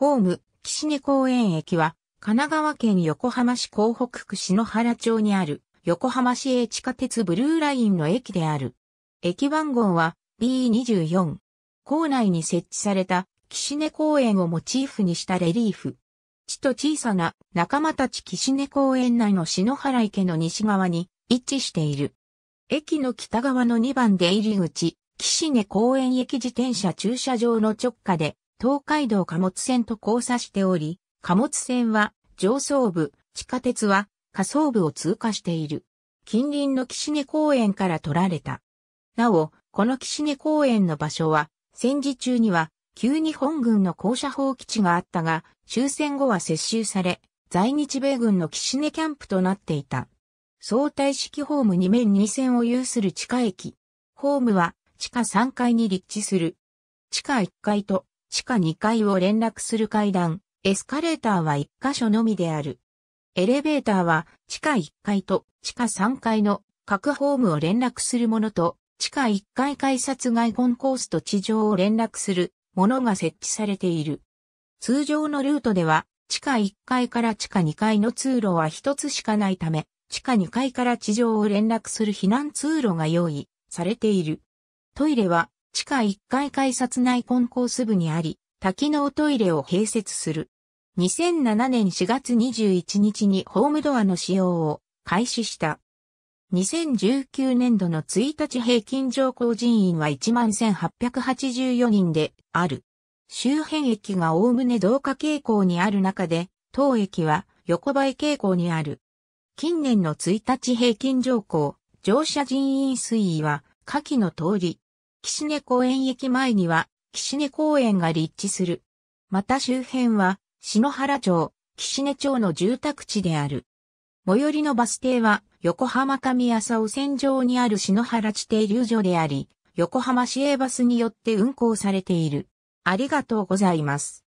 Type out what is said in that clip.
ホーム、岸根公園駅は、神奈川県横浜市港北区篠原町にある、横浜市営地下鉄ブルーラインの駅である。駅番号は B24。構内に設置された岸根公園をモチーフにしたレリーフ。地と小さな仲間たち岸根公園内の篠原池の西側に位置している。駅の北側の2番出入り口、岸根公園駅自転車駐車場の直下で東海道貨物線と交差しており、貨物線は上層部、地下鉄は下層部を通過している。近隣の岸根公園から取られた。なお、この岸根公園の場所は、戦時中には旧日本軍の校舎砲基地があったが、終戦後は接収され、在日米軍の岸根キャンプとなっていた。相対式ホーム2面2線を有する地下駅。ホームは地下3階に立地する。地下1階と地下2階を連絡する階段、エスカレーターは1箇所のみである。エレベーターは地下1階と地下3階の各ホームを連絡するものと、地下1階改札外コンコースと地上を連絡するものが設置されている。通常のルートでは、地下1階から地下2階の通路は1つしかないため、地下2階から地上を連絡する避難通路が用意されている。トイレは地下1階改札内コンコース部にあり、多機能トイレを併設する。2007年4月21日にホームドアの使用を開始した。2019年度の1日平均乗降人員は11,884人である。周辺駅がおおむね同化傾向にある中で、当駅は横ばい傾向にある。近年の1日平均乗降、乗車人員推移は下記の通り、岸根公園駅前には、岸根公園が立地する。また周辺は、篠原町、岸根町の住宅地である。最寄りのバス停は、横浜上浅尾線上にある篠原地停留所であり、横浜市営バスによって運行されている。ありがとうございます。